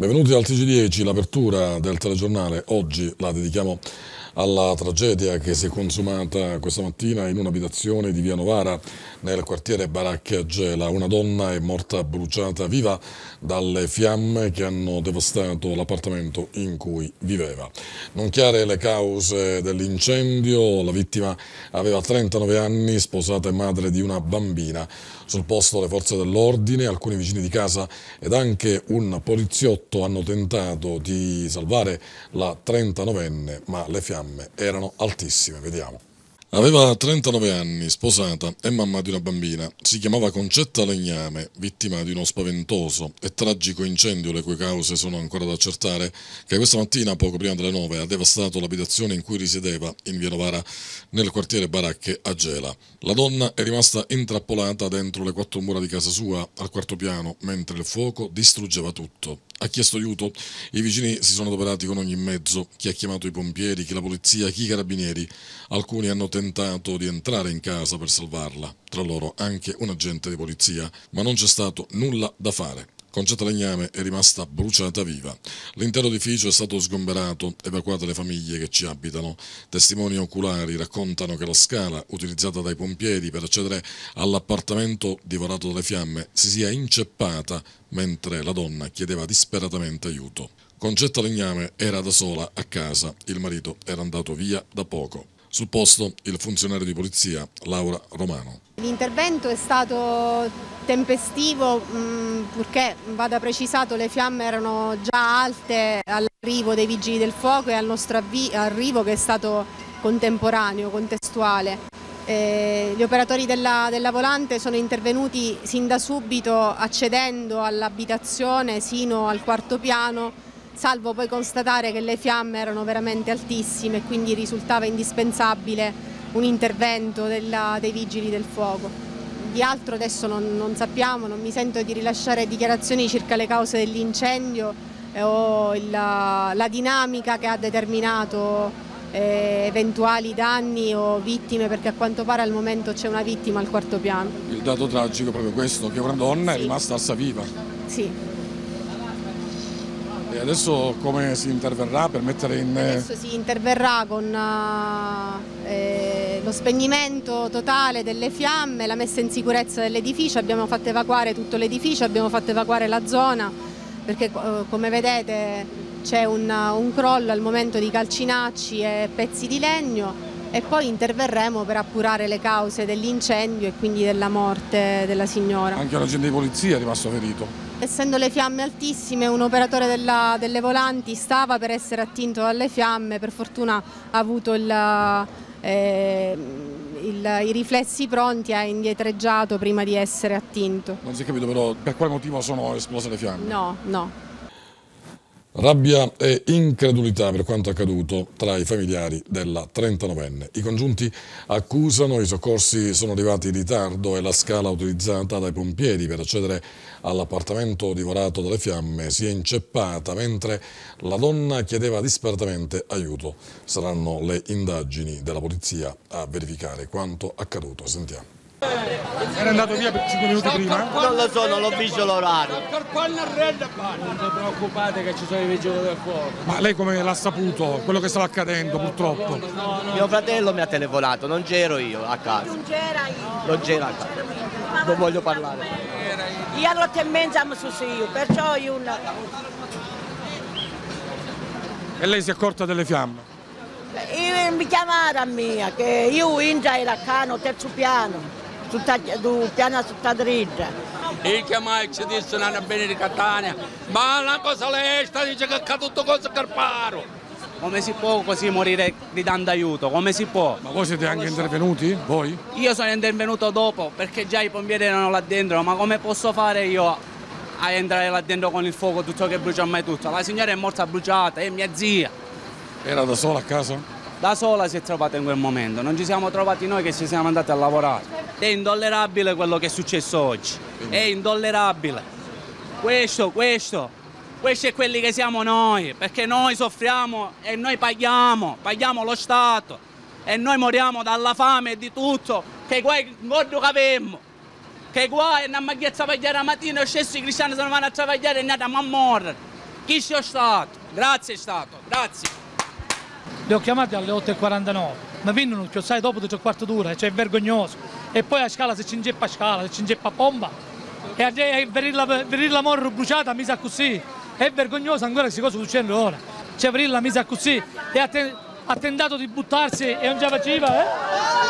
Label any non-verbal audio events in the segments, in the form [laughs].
Benvenuti al TG10, l'apertura del telegiornale oggi la dedichiamo alla tragedia che si è consumata questa mattina in un'abitazione di Via Novara nel quartiere Baracche Gela. Una donna è morta bruciata viva dalle fiamme che hanno devastato l'appartamento in cui viveva. Non chiare le cause dell'incendio, la vittima aveva 39 anni, sposata e madre di una bambina. Sul posto le forze dell'ordine, alcuni vicini di casa ed anche un poliziotto hanno tentato di salvare la 39enne, ma le fiamme erano altissime. Vediamo. Aveva 39 anni, sposata e mamma di una bambina. Si chiamava Concetta Legname, vittima di uno spaventoso e tragico incendio, le cui cause sono ancora da accertare, che questa mattina, poco prima delle 9, ha devastato l'abitazione in cui risiedeva, in via Novara, nel quartiere Baracche a Gela. La donna è rimasta intrappolata dentro le quattro mura di casa sua, al quarto piano, mentre il fuoco distruggeva tutto. Ha chiesto aiuto, i vicini si sono adoperati con ogni mezzo, chi ha chiamato i pompieri, chi la polizia, chi i carabinieri. Alcuni hanno tenuto tentato di entrare in casa per salvarla, tra loro anche un agente di polizia, ma non c'è stato nulla da fare. Concetta Legname è rimasta bruciata viva. L'intero edificio è stato sgomberato, evacuate le famiglie che ci abitano. Testimoni oculari raccontano che la scala utilizzata dai pompieri per accedere all'appartamento divorato dalle fiamme si sia inceppata mentre la donna chiedeva disperatamente aiuto. Concetta Legname era da sola a casa, il marito era andato via da poco. Sul posto il funzionario di polizia Laura Romano. L'intervento è stato tempestivo mh, mm, purché, vada precisato, le fiamme erano già alte all'arrivo dei vigili del fuoco e al nostro arrivo che è stato contemporaneo, contestuale. Eh, gli operatori della, della, volante sono intervenuti sin da subito accedendo all'abitazione sino al quarto piano salvo poi constatare che le fiamme erano veramente altissime e quindi risultava indispensabile un intervento della, dei vigili del fuoco. Di altro adesso non, non, sappiamo, non mi sento di rilasciare dichiarazioni circa le cause dell'incendio eh, o il, la, dinamica che ha determinato eh, eventuali danni o vittime perché a quanto pare al momento c'è una vittima al quarto piano. Il dato tragico è proprio questo, che una donna sì. è rimasta assa viva. Sì. E adesso come si interverrà per mettere in... Eh, adesso si interverrà con eh, eh, lo spegnimento totale delle fiamme, la messa in sicurezza dell'edificio, abbiamo fatto evacuare tutto l'edificio, abbiamo fatto evacuare la zona perché eh, come vedete c'è un, un crollo al momento di calcinacci e pezzi di legno e poi interverremo per appurare le cause dell'incendio e quindi della morte della signora. Anche l'agente di polizia è rimasto ferito. Essendo le fiamme altissime, un operatore della, delle volanti stava per essere attinto dalle fiamme, per fortuna ha avuto il, eh, il, i riflessi pronti, ha indietreggiato prima di essere attinto. Non si è capito però per quale motivo sono esplose le fiamme? No, no. Rabbia e incredulità per quanto accaduto tra i familiari della 39enne. I congiunti accusano, i soccorsi sono arrivati in ritardo e la scala utilizzata dai pompieri per accedere all'appartamento divorato dalle fiamme si è inceppata mentre la donna chiedeva disperatamente aiuto. Saranno le indagini della polizia a verificare quanto accaduto. Sentiamo. Era andato via per 5 minuti prima? Non lo so, non l'ho visto l'orario. Non vi preoccupate che ci sono i vigili del fuoco. Ma lei come l'ha saputo, quello che stava accadendo purtroppo? Mio fratello mi ha telefonato, non c'ero io a casa. Non c'era io. Non c'era a casa. Non voglio parlare. Io all'otto e mezza mi sono perciò io... Una... E lei si è accorta delle fiamme? Io mi chiamava a mia, che io in già era a cano, terzo piano piana tutta dritta. E chiamai ci disse una bene di Catania, ma la cosa lesta dice che è caduto cosa carparo. Come si può così morire gridando aiuto? Come si può? Ma voi siete anche intervenuti? Voi? Io sono intervenuto dopo perché già i pompieri erano là dentro, ma come posso fare io a entrare là dentro con il fuoco tutto che brucia mai tutto? La signora è morta bruciata, è mia zia. Era da sola a casa? da sola si è trovata in quel momento, non ci siamo trovati noi che ci siamo andati a lavorare. È intollerabile quello che è successo oggi, è intollerabile. Questo, questo, questi è quelli che siamo noi, perché noi soffriamo e noi paghiamo, paghiamo lo Stato e noi moriamo dalla fame e di tutto, che guai gordo che avemmo, che guai andiamo a travagliare la mattina e stesso i cristiani se non vanno a travagliare e andiamo a morire. Chi c'è Stato? Grazie Stato, grazie li ho chiamati alle 8.49, ma vengono, sai, dopo tre quarto d'ora, cioè è vergognoso. E poi a scala se ci inceppa a scala, se ci inceppa a pompa, e a venire la morra bruciata mi sa così. È vergognoso ancora queste cose succedono ora. Cioè venire la misa così, e ha, te, ha tentato di buttarsi e non ce la faceva, eh?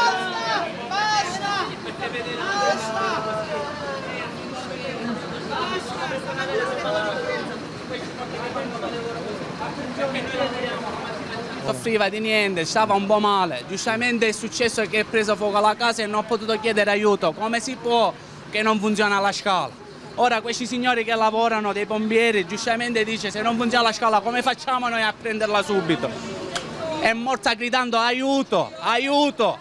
soffriva di niente, stava un po' male. Giustamente è successo che è preso fuoco la casa e non ho potuto chiedere aiuto. Come si può che non funziona la scala? Ora questi signori che lavorano, dei pompieri, giustamente dice se non funziona la scala come facciamo noi a prenderla subito? È morta gridando aiuto, aiuto!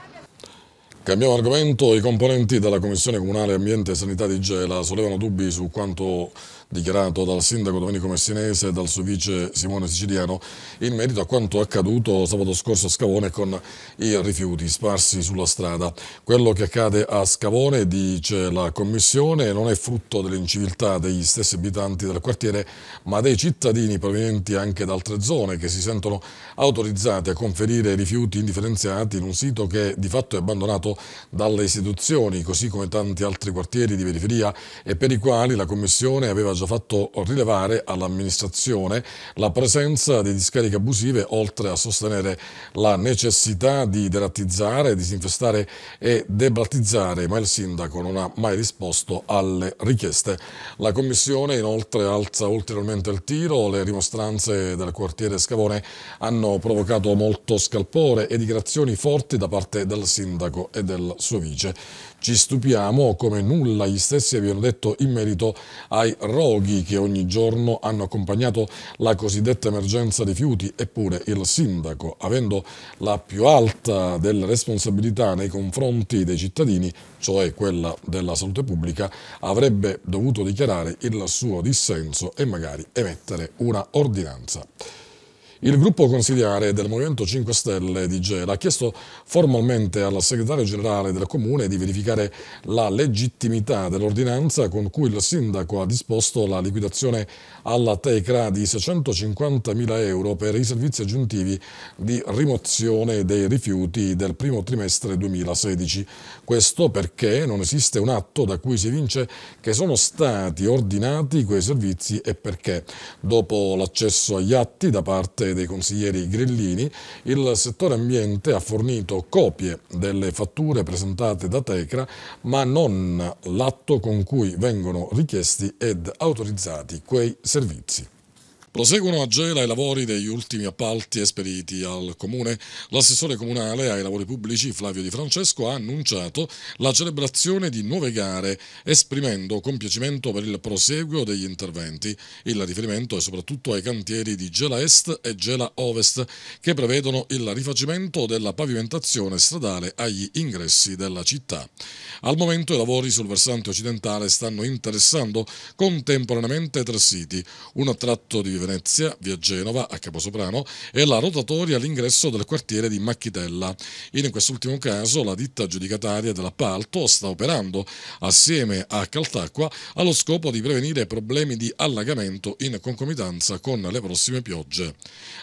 Cambiamo argomento, i componenti della Commissione Comunale Ambiente e Sanità di Gela sollevano dubbi su quanto dichiarato dal sindaco Domenico Messinese e dal suo vice Simone Siciliano in merito a quanto accaduto sabato scorso a Scavone con i rifiuti sparsi sulla strada. Quello che accade a Scavone, dice la Commissione, non è frutto dell'inciviltà degli stessi abitanti del quartiere, ma dei cittadini provenienti anche da altre zone che si sentono autorizzati a conferire rifiuti indifferenziati in un sito che di fatto è abbandonato dalle istituzioni, così come tanti altri quartieri di periferia e per i quali la Commissione aveva già fatto rilevare all'amministrazione la presenza di discariche abusive, oltre a sostenere la necessità di derattizzare, disinfestare e debattizzare, ma il sindaco non ha mai risposto alle richieste. La commissione inoltre alza ulteriormente il tiro, le rimostranze del quartiere Scavone hanno provocato molto scalpore e dichiarazioni forti da parte del sindaco e del suo vice. Ci stupiamo come nulla gli stessi abbiano detto in merito ai rossi sfoghi che ogni giorno hanno accompagnato la cosiddetta emergenza rifiuti, eppure il sindaco, avendo la più alta delle responsabilità nei confronti dei cittadini, cioè quella della salute pubblica, avrebbe dovuto dichiarare il suo dissenso e magari emettere una ordinanza. Il gruppo consigliare del Movimento 5 Stelle di Gela ha chiesto formalmente al segretario generale del comune di verificare la legittimità dell'ordinanza con cui il sindaco ha disposto la liquidazione alla Tecra di 650.000 euro per i servizi aggiuntivi di rimozione dei rifiuti del primo trimestre 2016. Questo perché non esiste un atto da cui si evince che sono stati ordinati quei servizi e perché, dopo l'accesso agli atti da parte sede dei consiglieri grillini, il settore ambiente ha fornito copie delle fatture presentate da Tecra, ma non l'atto con cui vengono richiesti ed autorizzati quei servizi. Proseguono a Gela i lavori degli ultimi appalti esperiti al Comune. L'assessore comunale ai lavori pubblici Flavio Di Francesco ha annunciato la celebrazione di nuove gare esprimendo compiacimento per il proseguo degli interventi. Il riferimento è soprattutto ai cantieri di Gela Est e Gela Ovest che prevedono il rifacimento della pavimentazione stradale agli ingressi della città. Al momento i lavori sul versante occidentale stanno interessando contemporaneamente tre siti, un tratto di Venezia, via Genova a Caposoprano e la rotatoria all'ingresso del quartiere di Macchitella. In quest'ultimo caso la ditta giudicataria dell'appalto sta operando assieme a Caltacqua allo scopo di prevenire problemi di allagamento in concomitanza con le prossime piogge.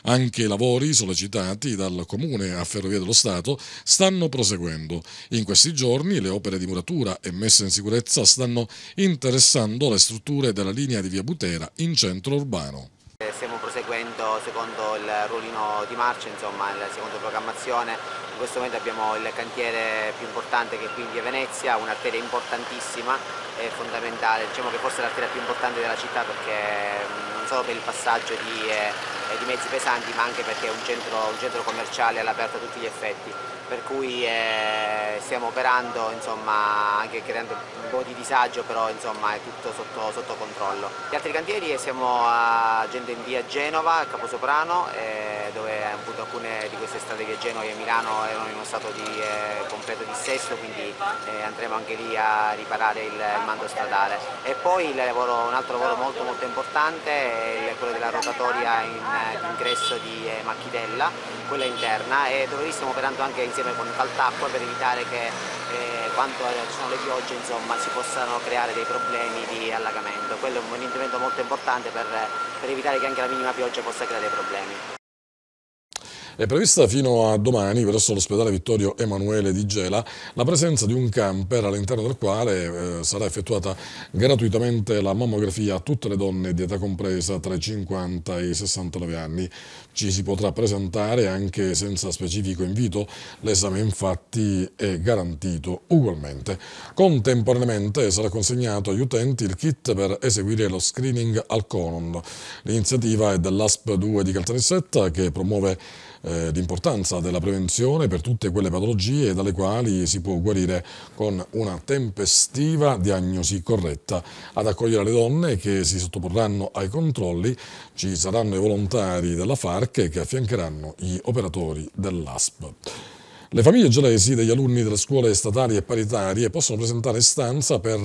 Anche i lavori sollecitati dal Comune a Ferrovie dello Stato stanno proseguendo. In questi giorni le opere di muratura e messa in sicurezza stanno interessando le strutture della linea di via Butera in centro urbano. Eh, stiamo proseguendo secondo il ruolino di marcia, insomma, secondo programmazione. In questo momento abbiamo il cantiere più importante che è qui in via Venezia, un'arteria importantissima e fondamentale, diciamo che forse è l'arteria più importante della città perché mm, non solo per il passaggio di, eh, di mezzi pesanti ma anche perché è un centro, un centro commerciale all'aperto a tutti gli effetti per cui eh, stiamo operando insomma, anche creando un po' di disagio però insomma, è tutto sotto, sotto, controllo. Gli altri cantieri eh, siamo agendo in via Genova, a Caposoprano, eh, dove appunto, alcune di queste strade via Genova e Milano erano in uno stato di eh, completo dissesto quindi eh, andremo anche lì a riparare il, il mando stradale. E poi lavoro, un altro lavoro molto molto importante è quello della rotatoria in, in ingresso di eh, Macchitella quella interna e dove stiamo operando anche insieme con Caltacqua per evitare che eh, quando ci sono le piogge insomma, si possano creare dei problemi di allagamento. Quello è un intervento molto importante per, per evitare che anche la minima pioggia possa creare problemi. È prevista fino a domani, presso l'ospedale Vittorio Emanuele di Gela, la presenza di un camper all'interno del quale eh, sarà effettuata gratuitamente la mammografia a tutte le donne di età compresa tra i 50 e i 69 anni. Ci si potrà presentare anche senza specifico invito, l'esame infatti è garantito ugualmente. Contemporaneamente sarà consegnato agli utenti il kit per eseguire lo screening al Conon. L'iniziativa è dell'ASP 2 di Caltanissetta che promuove eh, l'importanza della prevenzione per tutte quelle patologie dalle quali si può guarire con una tempestiva diagnosi corretta. Ad accogliere le donne che si sottoporranno ai controlli ci saranno i volontari della FARC che affiancheranno gli operatori dell'ASP. Le famiglie gelesi degli alunni delle scuole statali e paritarie possono presentare istanza per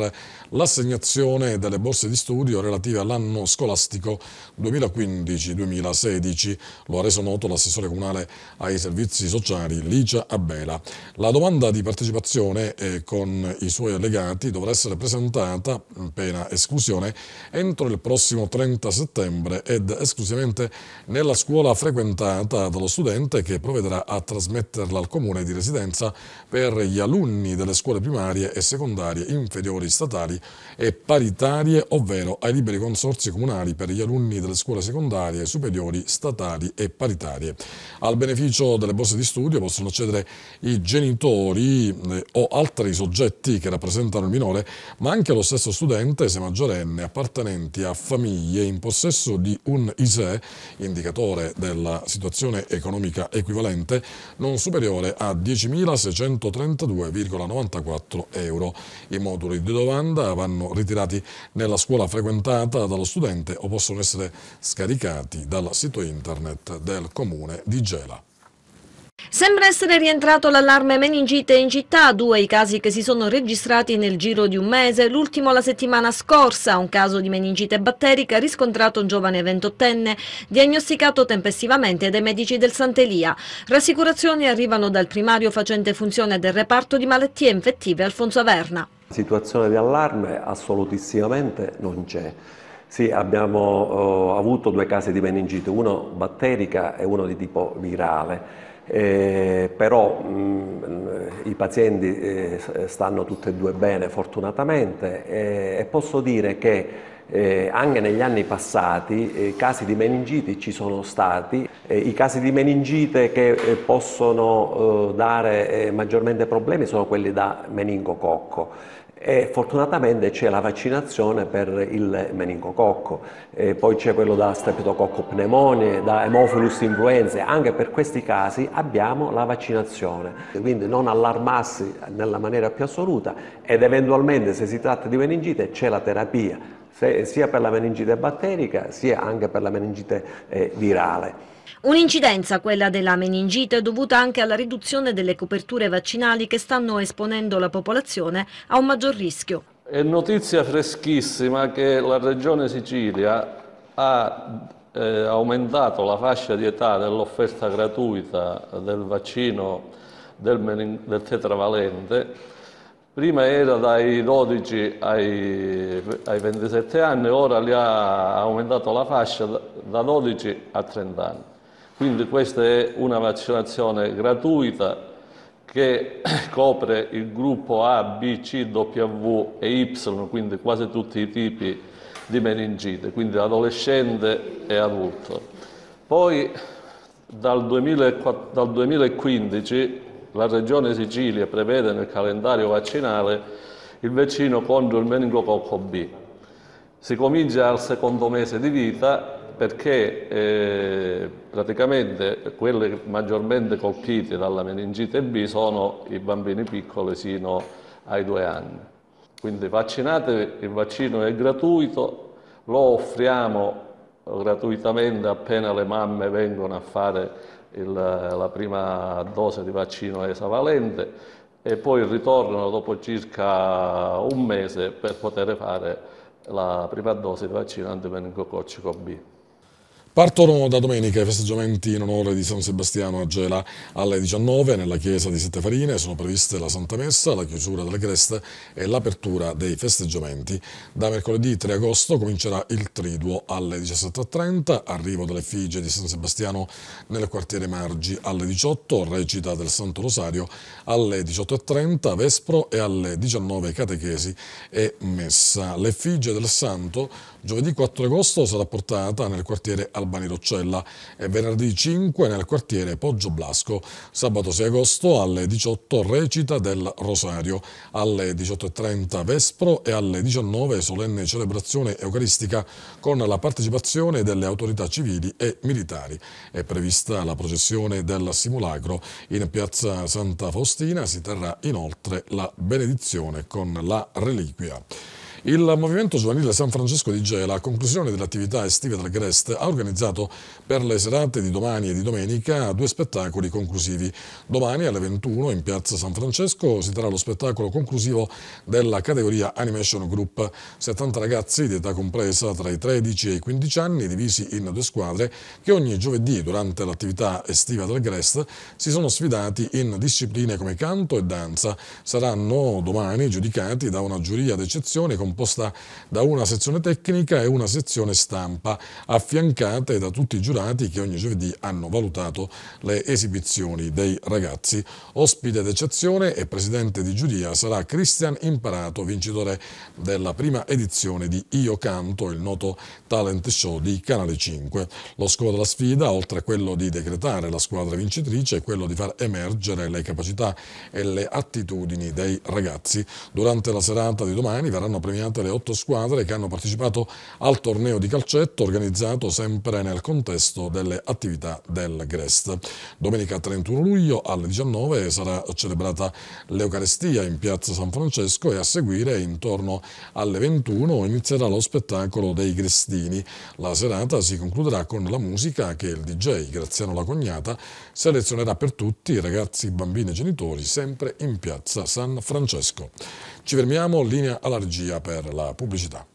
l'assegnazione delle borse di studio relative all'anno scolastico 2015-2016. Lo ha reso noto l'assessore comunale ai servizi sociali Licia Abela. La domanda di partecipazione eh, con i suoi allegati dovrà essere presentata, mm, pena esclusione, entro il prossimo 30 settembre ed esclusivamente nella scuola frequentata dallo studente che provvederà a trasmetterla al comune regionale di residenza per gli alunni delle scuole primarie e secondarie inferiori statali e paritarie, ovvero ai liberi consorzi comunali per gli alunni delle scuole secondarie superiori statali e paritarie. Al beneficio delle borse di studio possono accedere i genitori eh, o altri soggetti che rappresentano il minore, ma anche lo stesso studente, se maggiorenne, appartenenti a famiglie in possesso di un ISE, indicatore della situazione economica equivalente, non superiore a 10.632,94 euro. I moduli di domanda vanno ritirati nella scuola frequentata dallo studente o possono essere scaricati dal sito internet del comune di Gela. Sembra essere rientrato l'allarme meningite in città, due i casi che si sono registrati nel giro di un mese, l'ultimo la settimana scorsa, un caso di meningite batterica riscontrato un giovane ventottenne, diagnosticato tempestivamente dai medici del Sant'Elia. Rassicurazioni arrivano dal primario facente funzione del reparto di malattie infettive Alfonso Averna. Situazione di allarme assolutissimamente non c'è. Sì, abbiamo eh, avuto due casi di meningite, uno batterica e uno di tipo virale eh, però mh, mm, i pazienti eh, stanno tutti e due bene fortunatamente eh, e posso dire che eh, anche negli anni passati eh, casi di meningite ci sono stati, eh, i casi di meningite che possono dare maggiormente problemi sono quelli da meningococco e fortunatamente c'è la vaccinazione per il meningococco, e poi c'è quello da streptococco pneumone, da hemophilus influenzae, anche per questi casi abbiamo la vaccinazione, quindi non allarmarsi nella maniera più assoluta ed eventualmente se si tratta di meningite c'è la terapia, sia per la meningite batterica sia anche per la meningite eh, virale. Un'incidenza, quella della meningite, dovuta anche alla riduzione delle coperture vaccinali che stanno esponendo la popolazione a un maggior rischio. È notizia freschissima che la Regione Sicilia ha eh, aumentato la fascia di età dell'offerta gratuita del vaccino del, del tetravalente prima era dai 12 ai, ai, 27 anni, ora li ha aumentato la fascia da 12 a 30 anni. Quindi questa è una vaccinazione gratuita che [coughs] copre il gruppo A, B, C, W e Y, quindi quasi tutti i tipi di meningite, quindi adolescente e adulto. Poi dal, 2015 la Regione Sicilia prevede nel calendario vaccinale il vaccino contro il meningococco B. Si comincia al secondo mese di vita perché eh, praticamente quelli maggiormente colpiti dalla meningite B sono i bambini piccoli sino ai due anni. Quindi vaccinatevi, il vaccino è gratuito, lo offriamo gratuitamente appena le mamme vengono a fare il, la prima dose di vaccino esavalente e poi ritornano dopo circa un mese per poter fare la prima dose di vaccino antimeningococcico B. Partono da domenica i festeggiamenti in onore di San Sebastiano a Gela alle 19 nella chiesa di Sette Farine. Sono previste la Santa Messa, la chiusura delle creste e l'apertura dei festeggiamenti. Da mercoledì 3 agosto comincerà il triduo alle 17.30, arrivo dell'effigie di San Sebastiano nel quartiere Margi alle 18, recita del Santo Rosario alle 18.30, vespro e alle 19 catechesi e messa. L'effigie del Santo giovedì 4 agosto sarà portata nel quartiere Alberto Urbani Roccella e venerdì 5 nel quartiere Poggio Blasco. Sabato 6 agosto alle 18 recita del Rosario, alle 18.30 Vespro e alle 19 solenne celebrazione eucaristica con la partecipazione delle autorità civili e militari. È prevista la processione del simulacro in piazza Santa Faustina si terrà inoltre la benedizione con la reliquia. Il movimento giovanile San Francesco di Gela, a conclusione dell'attività estiva del Grest, ha organizzato per le serate di domani e di domenica due spettacoli conclusivi. Domani alle 21 in piazza San Francesco si terrà lo spettacolo conclusivo della categoria Animation Group. 70 ragazzi di età compresa tra i 13 e i 15 anni, divisi in due squadre, che ogni giovedì durante l'attività estiva del Grest si sono sfidati in discipline come canto e danza. Saranno domani giudicati da una giuria d'eccezione con composta da una sezione tecnica e una sezione stampa, affiancate da tutti i giurati che ogni giovedì hanno valutato le esibizioni dei ragazzi. Ospite d'eccezione e presidente di giuria sarà Cristian Imparato, vincitore della prima edizione di Io Canto, il noto talent show di Canale 5. Lo scopo della sfida, oltre a quello di decretare la squadra vincitrice, è quello di far emergere le capacità e le attitudini dei ragazzi. Durante la serata di domani verranno premiati testimoniate le otto squadre che hanno partecipato al torneo di calcetto organizzato sempre nel contesto delle attività del Grest. Domenica 31 luglio alle 19 sarà celebrata l'Eucarestia in piazza San Francesco e a seguire intorno alle 21 inizierà lo spettacolo dei Grestini. La serata si concluderà con la musica che il DJ Graziano La Cognata selezionerà per tutti, ragazzi, bambini e genitori, sempre in piazza San Francesco. Ci fermiamo, linea alla per la pubblicità.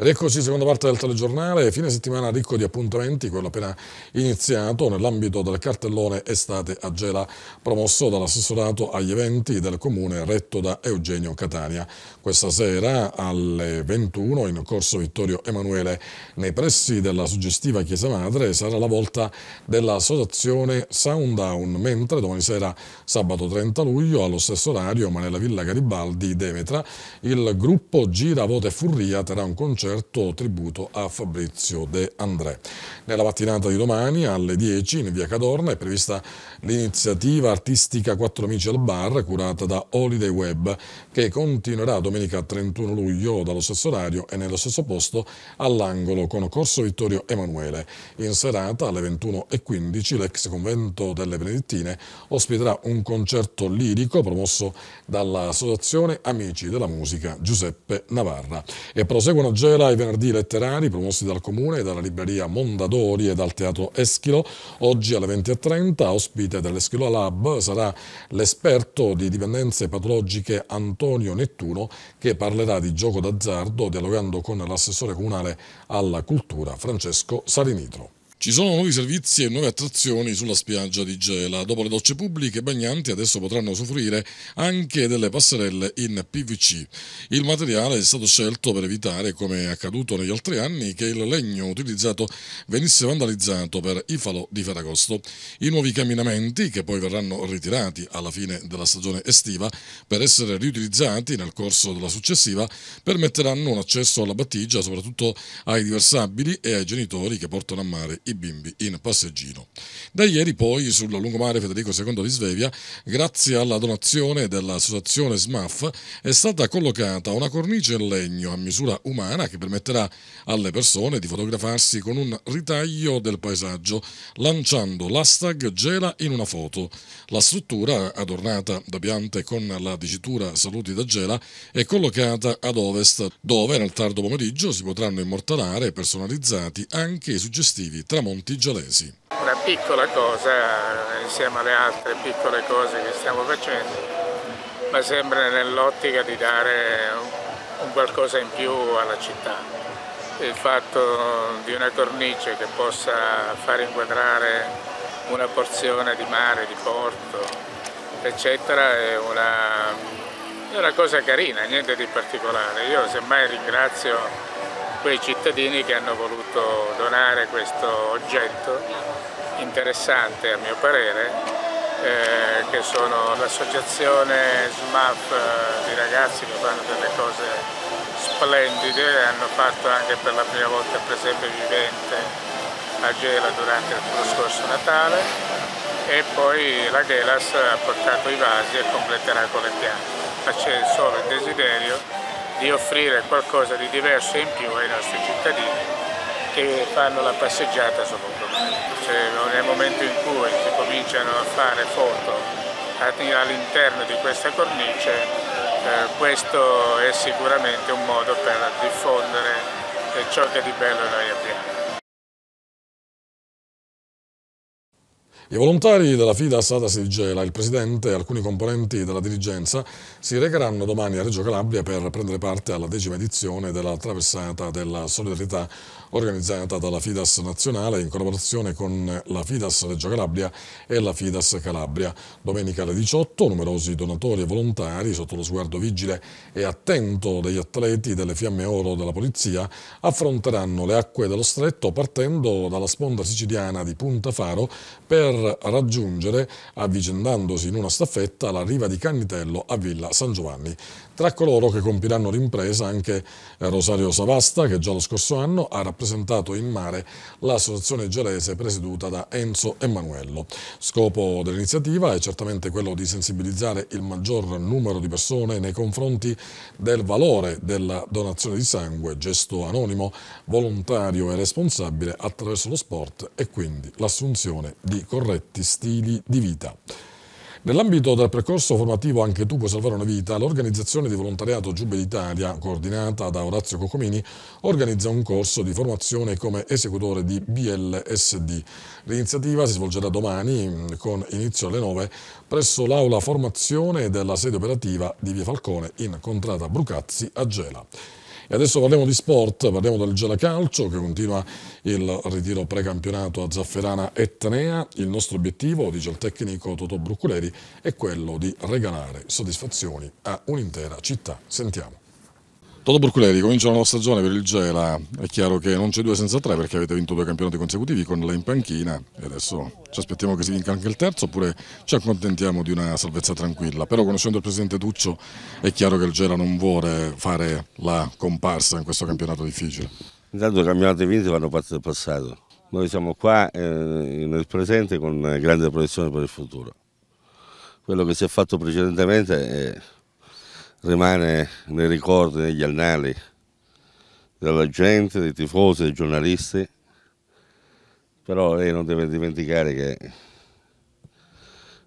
Eccoci, seconda parte del telegiornale, fine settimana ricco di appuntamenti, quello appena iniziato nell'ambito del cartellone Estate a Gela, promosso dall'assessorato agli eventi del comune retto da Eugenio Catania. Questa sera alle 21 in corso Vittorio Emanuele, nei pressi della suggestiva Chiesa Madre, sarà la volta dell'associazione Soundown, mentre domani sera, sabato 30 luglio, allo stesso orario, ma nella Villa Garibaldi, Demetra, il gruppo Gira Vote Furria terrà un concerto concerto tributo a Fabrizio De André. Nella mattinata di domani alle 10 in via Cadorna è prevista l'iniziativa artistica Quattro Amici al Bar curata da Holiday Web che continuerà domenica 31 luglio dallo stesso orario e nello stesso posto all'angolo con Corso Vittorio Emanuele. In serata alle 21.15 l'ex convento delle Benedettine ospiterà un concerto lirico promosso dall'associazione Amici della Musica Giuseppe Navarra. E proseguono a opera, i venerdì letterari promossi dal Comune, dalla libreria Mondadori e dal Teatro Eschilo. Oggi alle 20.30, ospite dell'Eschilo Lab, sarà l'esperto di dipendenze patologiche Antonio Nettuno che parlerà di gioco d'azzardo dialogando con l'assessore comunale alla cultura Francesco Salinitro. Ci sono nuovi servizi e nuove attrazioni sulla spiaggia di Gela. Dopo le docce pubbliche, i bagnanti adesso potranno soffrire anche delle passerelle in PVC. Il materiale è stato scelto per evitare, come è accaduto negli altri anni, che il legno utilizzato venisse vandalizzato per Ifalo di Ferragosto. I nuovi camminamenti, che poi verranno ritirati alla fine della stagione estiva per essere riutilizzati nel corso della successiva, permetteranno un accesso alla battigia soprattutto ai diversabili e ai genitori che portano a mare i bimbi in passeggino. Da ieri poi sul lungomare Federico II di Svevia, grazie alla donazione dell'associazione SMAF, è stata collocata una cornice in legno a misura umana che permetterà alle persone di fotografarsi con un ritaglio del paesaggio, lanciando l'hashtag Gela in una foto. La struttura, adornata da piante con la dicitura Saluti da Gela, è collocata ad ovest, dove nel tardo pomeriggio si potranno immortalare personalizzati anche i suggestivi tra Tramonti Gialesi. Una piccola cosa insieme alle altre piccole cose che stiamo facendo, ma sempre nell'ottica di dare un qualcosa in più alla città. Il fatto di una cornice che possa far inquadrare una porzione di mare, di porto, eccetera, è una, è una cosa carina, niente di particolare. Io semmai ringrazio quei cittadini che hanno voluto donare questo oggetto interessante a mio parere eh, che sono l'associazione SMAF eh, di ragazzi che fanno delle cose splendide hanno fatto anche per la prima volta per esempio Vivente a Gela durante lo scorso Natale e poi la Gelas ha portato i vasi e completerà con le piante ma c'è solo il desiderio di offrire qualcosa di diverso in più ai nostri cittadini che fanno la passeggiata sopra cioè, il mare. Cioè, nel momento in cui si cominciano a fare foto all'interno di questa cornice, eh, questo è sicuramente un modo per diffondere eh, ciò che di bello noi abbiamo. I volontari della FIDA Assata Sirigela, il presidente e alcuni componenti della dirigenza si recheranno domani a Reggio Calabria per prendere parte alla decima edizione della traversata della solidarietà organizzata dalla FIDAS nazionale in collaborazione con la FIDAS Reggio Calabria e la FIDAS Calabria. Domenica alle 18 numerosi donatori e volontari sotto lo sguardo vigile e attento degli atleti delle Fiamme Oro della Polizia affronteranno le acque dello stretto partendo dalla sponda siciliana di Punta Faro per raggiungere, avvicendandosi in una staffetta, la riva di Cannitello a Villa San Giovanni tra coloro che compiranno l'impresa anche eh, Rosario Savasta, che già lo scorso anno ha rappresentato in mare l'associazione gelese presieduta da Enzo Emanuello. Scopo dell'iniziativa è certamente quello di sensibilizzare il maggior numero di persone nei confronti del valore della donazione di sangue, gesto anonimo, volontario e responsabile attraverso lo sport e quindi l'assunzione di corretti stili di vita. Nell'ambito del percorso formativo Anche tu puoi salvare una vita, l'organizzazione di volontariato Giube d'Italia, coordinata da Orazio Cocomini, organizza un corso di formazione come esecutore di BLSD. L'iniziativa si svolgerà domani mm, con inizio alle 9 presso l'aula formazione della sede operativa di Via Falcone in Contrada Brucazzi a Gela. E adesso parliamo di sport, parliamo del Gela Calcio che continua il ritiro precampionato a Zafferana Etnea. Il nostro obiettivo, dice il tecnico Toto Brucculeri, è quello di regalare soddisfazioni a un'intera città. Sentiamo. Toto Burculeri comincia la nuova stagione per il Gela, è chiaro che non c'è due senza tre perché avete vinto due campionati consecutivi con lei in panchina e adesso ci aspettiamo che si vinca anche il terzo oppure ci accontentiamo di una salvezza tranquilla, però conoscendo il presidente Tuccio è chiaro che il Gela non vuole fare la comparsa in questo campionato difficile. Intanto i campionati vinti vanno parte del passato, noi siamo qua eh, nel presente con grande proiezione per il futuro. Quello che si è fatto precedentemente è rimane nei ricordi, negli annali della gente, dei tifosi, dei giornalisti, però lei eh, non deve dimenticare che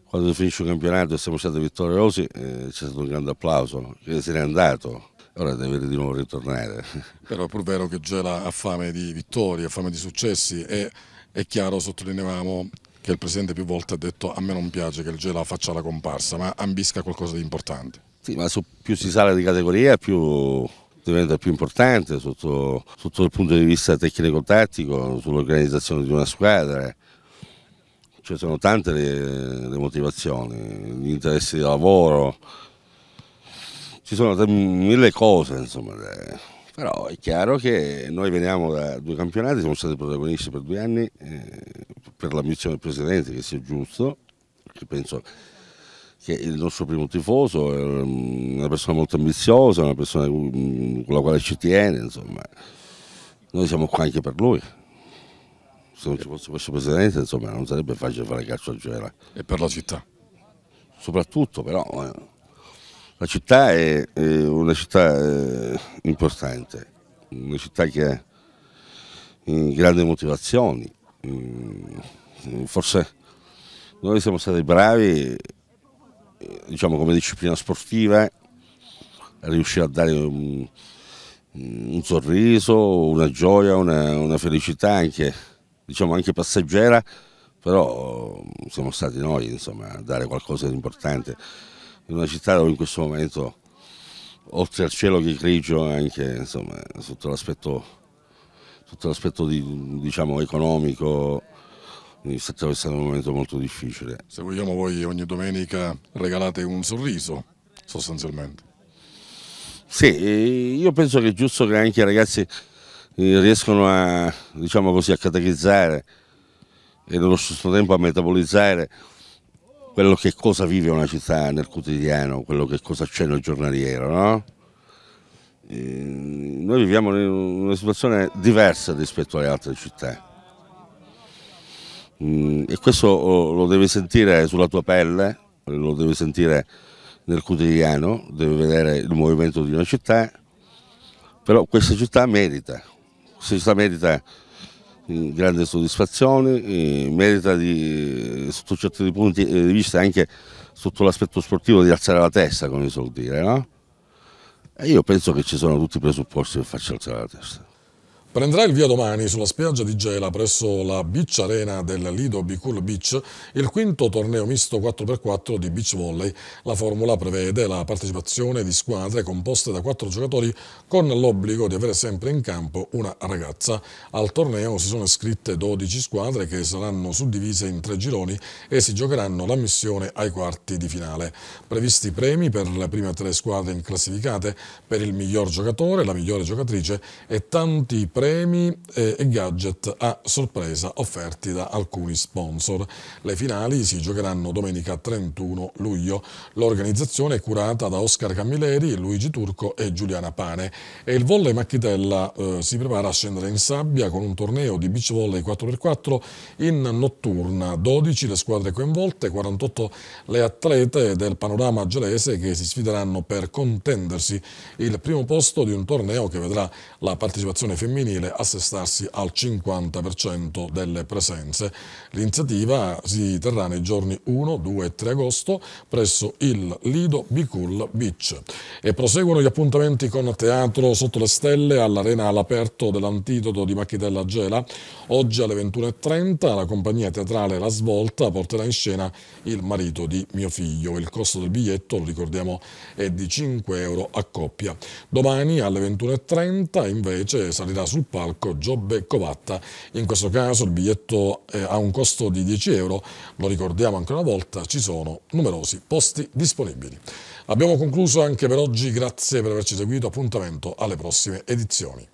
quando finisce il campionato e siamo stati vittoriosi eh, c'è stato un grande applauso, che se n'è andato, ora deve di nuovo ritornare. [laughs] Però è pur vero che Gela ha fame di vittorie, ha fame di successi e è chiaro, sottolineavamo, che il Presidente più volte ha detto a me non piace che il Gela faccia la comparsa, ma ambisca qualcosa di importante. Sì, ma più si sale di categoria, più diventa più importante sotto, sotto il punto di vista tecnico-tattico, sull'organizzazione di una squadra. Cioè sono tante le, le motivazioni, gli interessi di lavoro, ci sono mille cose, insomma. Eh. Però è chiaro che noi veniamo da due campionati, siamo stati protagonisti per due anni, eh, per l'ambizione del Presidente, che sia giusto, che penso che è il nostro primo tifoso, è mm, una persona molto ambiziosa, una persona mm, con la quale ci tiene, insomma. Noi siamo qua anche per lui. Se non ci fosse questo presidente, insomma, non sarebbe facile fare calcio a Gela. E per la città? Soprattutto, però, eh, la città è, una città eh, importante, una città che ha grandi motivazioni. Mm, forse noi siamo stati bravi diciamo, come disciplina sportiva riuscire a dare un, un sorriso, una gioia, una, una felicità anche, diciamo, anche passeggera, però siamo stati noi insomma, a dare qualcosa di importante in una città dove in questo momento oltre al cielo che è grigio anche insomma, sotto l'aspetto, sotto l'aspetto di, diciamo, economico quindi sta attraversando un momento molto difficile. Se vogliamo voi ogni domenica regalate un sorriso sostanzialmente. Sì, io penso che è giusto che anche i ragazzi eh, riescano a, diciamo così, a catechizzare e nello stesso tempo a metabolizzare quello che cosa vive una città nel quotidiano, quello che cosa c'è nel giornaliero, no? Noi viviamo in una situazione diversa rispetto alle altre città Mm, e questo oh, lo devi sentire sulla tua pelle, lo devi sentire nel quotidiano, devi vedere il movimento di una città, però questa città merita, questa città merita mm, grande soddisfazione, mm, merita di, sotto certi punti eh, di vista anche sotto l'aspetto sportivo di alzare la testa, come si suol dire, no? E io penso che ci sono tutti i presupposti per farci alzare la testa. Prenderà il via domani sulla spiaggia di Gela presso la Beach Arena del Lido Bicul Beach il quinto torneo misto 4x4 di beach volley. La formula prevede la partecipazione di squadre composte da quattro giocatori con l'obbligo di avere sempre in campo una ragazza. Al torneo si sono iscritte 12 squadre che saranno suddivise in tre gironi e si giocheranno la missione ai quarti di finale. Previsti premi per le prime tre squadre in classificate, per il miglior giocatore, la migliore giocatrice e tanti premi premi e gadget a sorpresa offerti da alcuni sponsor. Le finali si giocheranno domenica 31 luglio. L'organizzazione è curata da Oscar Camilleri, Luigi Turco e Giuliana Pane e il volle Macchitella eh, si prepara a scendere in sabbia con un torneo di beach volley 4x4 in notturna. 12 le squadre coinvolte, 48 le atlete del panorama gelese che si sfideranno per contendersi il primo posto di un torneo che vedrà la partecipazione femminile femminile assestarsi al 50% delle presenze. L'iniziativa si terrà nei giorni 1, 2 e 3 agosto presso il Lido Bicul Beach. E proseguono gli appuntamenti con Teatro Sotto le Stelle all'Arena all'aperto dell'Antidoto di Macchitella Gela. Oggi alle 21.30 la compagnia teatrale La Svolta porterà in scena Il marito di mio figlio. Il costo del biglietto, lo ricordiamo, è di 5 euro a coppia. Domani alle 21.30 invece salirà sul sul palco Giobbe Covatta. In questo caso il biglietto eh, ha un costo di 10 euro, lo ricordiamo ancora una volta, ci sono numerosi posti disponibili. Abbiamo concluso anche per oggi, grazie per averci seguito, appuntamento alle prossime edizioni.